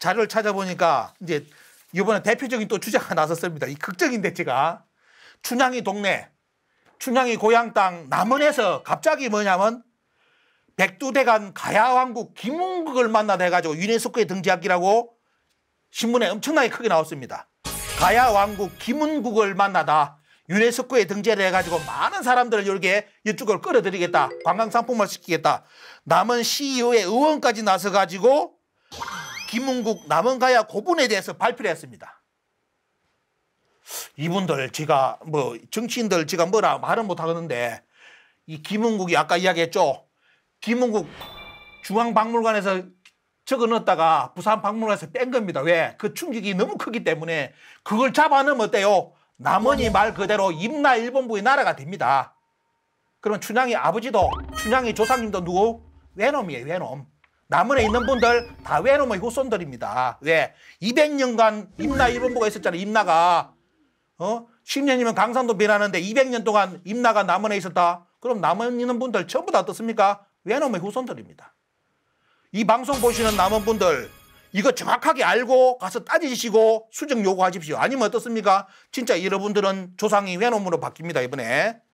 자료를 찾아보니까 이제 이번에 대표적인 또 주제가 나섰습니다. 이 극적인 대체가 춘향이 동네, 춘향이 고향 땅 남원에서 갑자기 뭐냐면 백두대간 가야왕국 김웅국을 만나다 해가지고 유네스코에 등재하기라고 신문에 엄청나게 크게 나왔습니다. 가야왕국 김웅국을 만나다 유네스코에 등재를 해가지고 많은 사람들을 여기에 이쪽을 끌어들이겠다. 관광상품을 시키겠다. 남은 CEO의 의원까지 나서가지고 김은국 남원가야 고분에 대해서 발표를 했습니다. 이분들 제가 뭐 정치인들 제가 뭐라 말은 못하겠는데 이 김은국이 아까 이야기했죠. 김은국 중앙박물관에서 적어넣었다가 부산박물관에서 뺀 겁니다. 왜? 그 충격이 너무 크기 때문에 그걸 잡아넣으면 어때요? 남원이 네. 말 그대로 임나 일본부의 나라가 됩니다. 그럼 춘향이 아버지도 춘향이 조상님도 누구? 외놈이에요 외놈. 남원에 있는 분들 다 외놈의 후손들입니다. 왜? 예. 200년간 임나 일본부가 있었잖아요. 임나가. 어? 10년이면 강산도 변하는데 200년 동안 임나가 남원에 있었다. 그럼 남원 있는 분들 전부 다 어떻습니까? 외놈의 후손들입니다. 이 방송 보시는 남원 분들 이거 정확하게 알고 가서 따지시고 수정 요구하십시오. 아니면 어떻습니까? 진짜 여러분들은 조상이 외놈으로 바뀝니다. 이번에.